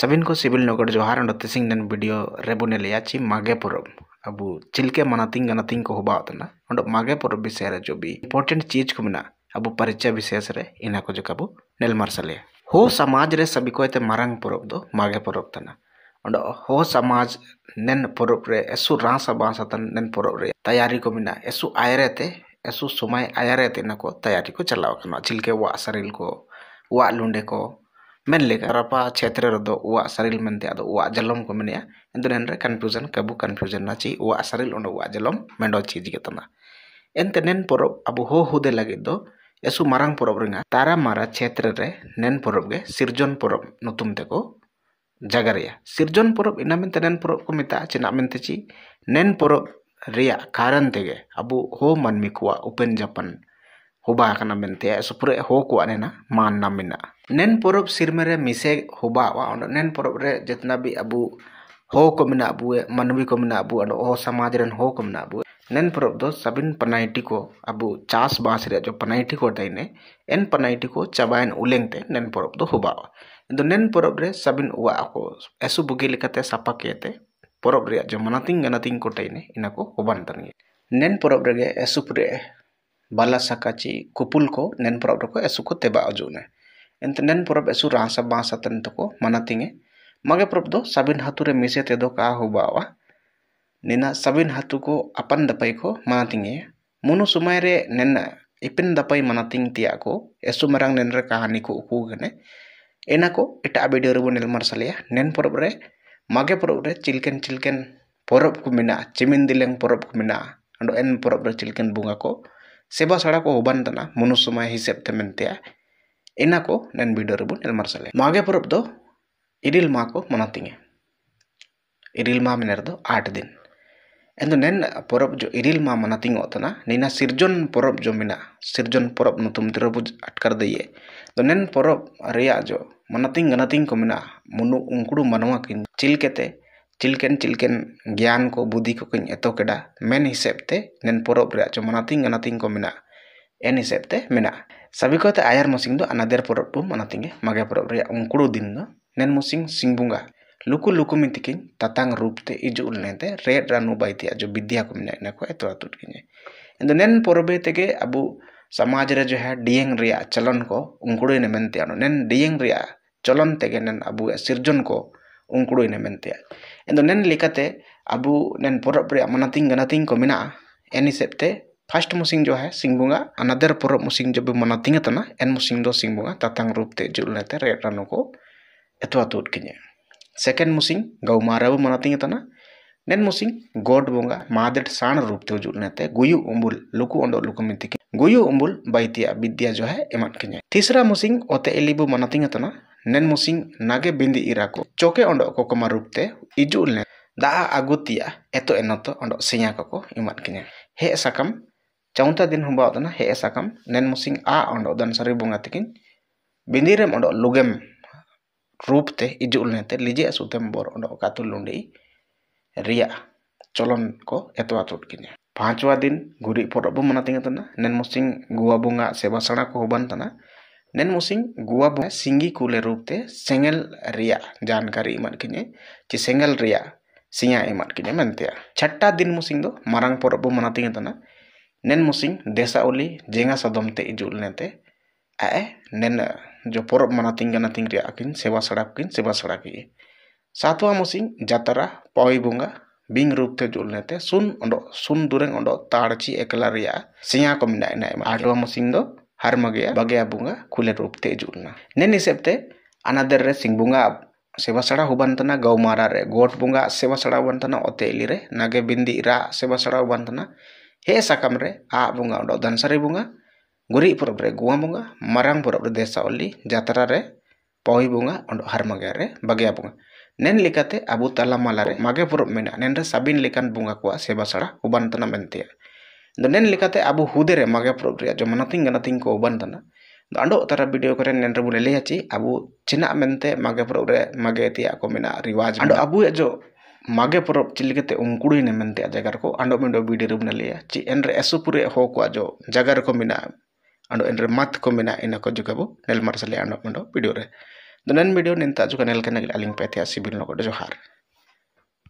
सबिन को सिविल नगर जोहार और तेसिंग नन वीडियो रेबुने लियाची मागे पर्व अब चिलके मनातिंग गनातिंग को होबातना और मागे पर्व विषय रे जो भी इम्पोर्टेंट चीज को मिना अब परिचय विशेष रे इना को जकाबो नेल मार्सले हो समाज रे सभी को एते मारंग पर्व दो मागे पर्व तना और हो समाज नेन पर्व रे एसु रासा बासा तन नेन पर्व रे तैयारी को मिना एसु आय रे ते एसु समय आय ते ना को तैयारी को चलावा करना चिलके वा शरीर को वा लुंडे को menlek rapa cetre rodo uwa saril mente ado uwa jalom ko menya enten enre confusion kabu confusion na chi uwa saril ono uwa jalom mendo chi jigetana enten en poro abu ho hude lagi do esu marang poro ringa tara mara cetre re nen poro ge sirjon poro nutum teko jagaria sirjon poro ina mente nen poro ko mita cina mente chi nen poro ria karan tege abu ho man mikua open japan होबा करना मनते सो हूँ हो को आने मानना मेना नैन पर्व सिरमे मिसे होबा नैन पर्व जितना भी अब हूँ को मेना मानवी को मेना समाज रन को मे अबू नैन पर्व दो सबिन पनाइटी को अब चास बास जो पनाइटी को दाइने एन पनाइटी को चबायन उलेंगते नैन पर्व दो होबा तो नैन पर्व सबिन उवा को ऐसु बुगी सापा के पर्व जो मनाती गनाती को टाइने इनको होबान तनिए नैन पर्व रे balasakachi kupulko nen porob roko esuko teba ajune Enten nen porob esu rasa bahasa tentuko manatinge mage porob do sabin hature mise tedo ka hubawa nena sabin ko apan dapai ko manatinge munu sumaire nen ipin dapai manating tiako esu merang nen re kahani ko uku gane enako eta abe dero bonel marsalia nen porob re mage porob re cilken chilken mina kumina cimin dileng porob kumina ando en porob re chilken bunga ko सेवा सड़ा को होबान तना समय हिसाब से मनते इना को नन वीडियो रे मागे परब दो इरिल मा को मनाती इरिल मा मेरे दो 8 दिन एंदो नेन परब जो इरिल मा मनाती तना सिरजन पर्व जो मिना सिरजन पर्व नुतुम तिरबु अटकर दइए तो नेन परब जो मनातिंग गनातिंग को मिना मुनु उंकुडु मनवा किन चिल केते चिल्केन चिल्केन ज्ञान को बुद्धि को कहीं एत के मेन हिसाब से परब चो मनाती गनाती को मेना एन हिसाब से मेना साबिक आयार मसिंग अनादेर परब बो मनाती मागे पर्व उनकुड़ दिन नैन मसिंग सिंह बुंगा लुकु लुकु में तीन ततांग रूप से इजुन लेते रेड रानू बाई जो विद्या को मेना इनको एत आतुटे नैन परब तेगे अब समाज रे जो है डीएंग चलन को उनकुड़ मनते नैन डीएंग चलन तेगे नैन अब सृजन को उनकुड़ मनते ᱮᱱᱫᱚ ᱱᱮᱱ ᱞᱮᱠᱟᱛᱮ ᱟᱵᱚ ᱱᱮᱱ ᱯᱚᱨᱚᱵᱽ ᱨᱮᱭᱟᱜ ᱢᱟᱱᱟᱛᱤᱝ मुसिंग जो है सिंह बुंगा अनदर पोरब मुसिंग जब मनातिंग तना एन मुसिंग दो सिंह बुंगा ततांग रूप ते जुल लेते रेट रनो को एतवा तुट किने सेकेंड मुसिंग गौमारव मनातिंग तना नेन मुसिंग गॉड बुंगा मादर सान रूप ते जुल गुयु उम्बुल लुकु ओंडो लुकु मिति गुयु उम्बुल बैतिया विद्या जो है एमट तीसरा मुसिंग ओते एलिबु मनातिंग nen musing nage bindi irako choke ondo ko koma rupte ijul ne da agutia eto enoto ondo sinya koko iman kinya he sakam chaunta din humba odana he sakam nen musing a ondo dan sari bunga tikin bindi rem ondo lugem rupte ijul ne te su asutem bor ondo katul lundi ria colonko ko eto atut kinya Pancuadin guri porobu mana tingatana nen musing gua bunga sebasana ko hoban tana ᱱᱮᱱᱢᱩᱥᱤᱝ ᱜᱩᱣᱟ ᱵᱚ ᱥᱤᱝᱜᱤ ᱠᱩᱞᱮ ᱨᱩᱯᱛᱮ ᱥᱮᱸᱜᱮᱞ ᱨᱮᱭᱟᱜ ᱡᱟᱱᱠᱟᱨᱤ ᱮᱢᱟᱫ ᱠᱤᱧᱟᱹ ᱪᱮ ᱥᱮᱸᱜᱮᱞ ᱨᱮᱭᱟᱜ ᱥᱤᱧᱟ ᱮᱢᱟᱫ ᱠᱤᱧᱟᱹ ᱢᱮᱱᱛᱮ ᱪᱷᱟᱴᱴᱟ ᱫᱤᱱ ᱢᱩᱥᱤᱝ ᱫᱚ ᱢᱟᱨᱟᱝ ᱯᱚᱨᱚᱵᱽ ᱵᱚ ᱢᱟᱱᱟᱛᱤᱧ ᱛᱟᱱᱟ ᱱᱮᱱ ᱢᱩᱥᱤᱝ ᱫᱮᱥᱟ ᱩᱞᱤ ᱡᱮᱝᱟ ᱥᱟᱫᱚᱢ ᱛᱮ ᱤᱡᱩᱞ ᱱᱮᱛᱮ ᱟᱮ ᱱᱮᱱ जो पर्व मनाती गनाती अकिन सेवा सड़ा किन सेवा सड़ा किए सातवा मसिंग जातरा पौई बुंगा बिंग रूप ते जुलने ते सुन ओंडो सुन दुरेंग ओंडो ताड़ची एकला रिया सिया को मिना आठवा मसिंग दो har magia bage bunga kule rup te juna. Neni septe another racing bunga sewa sara huban tana gau re god bunga sewa sara huban tana ote lire nage bindi ra sewa sara huban tana he sakam re a bunga do dan sari bunga guri purup re gua bunga marang purup re desa oli jatara re pohi bunga ondo har magia re bage bunga. Nen likate abu tala malare mage purup mena nen re sabin likan bunga kuwa sewa sara huban tana mentia. ᱱᱮᱱ ᱞᱮᱠᱟᱛᱮ ᱟᱵᱚ ᱦᱩᱫᱮ ᱨᱮ ᱢᱟᱜᱮ ᱯᱨᱚᱵ ᱨᱮᱭᱟᱜ ᱡᱚᱢ ᱱᱟᱛᱤᱝ ᱜᱟᱱᱟᱛᱤᱝ ᱠᱚ ᱵᱟᱱᱛᱟᱱᱟ ᱟᱸᱰᱚ ᱛᱟᱨᱟ video ᱠᱚᱨᱮ ᱱᱮᱱ ᱨᱮᱵᱚ ᱞᱮᱞᱮᱭᱟ ᱪᱮ ᱟᱵᱚ ᱪᱮᱱᱟᱜ ᱢᱮᱱᱛᱮ ᱢᱟᱜᱮ ᱯᱨᱚᱵ ᱨᱮ ᱢᱟᱜᱮ ᱛᱮᱭᱟᱜ ᱠᱚ ᱢᱮᱱᱟᱜ ᱨᱤᱣᱟᱡ ᱟᱸᱰᱚ ᱟᱵᱚᱭᱟᱜ ᱡᱚ ᱢᱟᱜᱮ ᱯᱨᱚᱵ ᱪᱮᱫ ᱞᱮᱠᱟᱛᱮ ᱩᱱᱠᱩᱲᱤ ᱱᱮ ᱢᱮᱱᱛᱮ ᱡᱟᱜᱟᱨ ᱠᱚ ᱟᱸᱰᱚ ᱢᱮᱱᱰᱚ ᱵᱤᱰᱤ ᱨᱮᱵᱚ ᱞᱮᱞᱮᱭᱟ ᱪᱮ ᱮᱱᱨᱮ ᱮᱥᱩᱯᱩᱨᱮ ᱦᱚ ᱠᱚ ᱟᱡᱚ ᱡᱟᱜᱟᱨ ᱠᱚ ᱢᱮᱱᱟᱜ ᱟᱸᱰᱚ ᱮᱱᱨᱮ ᱢᱟᱛ ᱠᱚ ᱢᱮᱱᱟᱜ ᱤᱱᱟ ᱠᱚ ᱡᱩᱜᱟᱵᱚ ᱱᱮᱞ ᱢᱟᱨᱥᱟᱞᱮ ᱟᱸᱰᱚ ᱢᱮᱱᱰᱚ ᱵᱤᱰᱤᱭᱳ ᱨᱮ ᱫᱚ ᱱᱮᱱ ᱵᱤᱰᱤᱭᱳ ᱱᱮᱱᱛᱟ ᱡᱩᱜᱟ ᱱᱮᱞ ᱠᱟᱱᱟ ᱟᱞᱤᱝ ᱯᱮᱛᱮᱭᱟ ᱥᱤᱵᱤᱞ ᱱᱚᱠᱚ ᱡᱚᱦᱟᱨ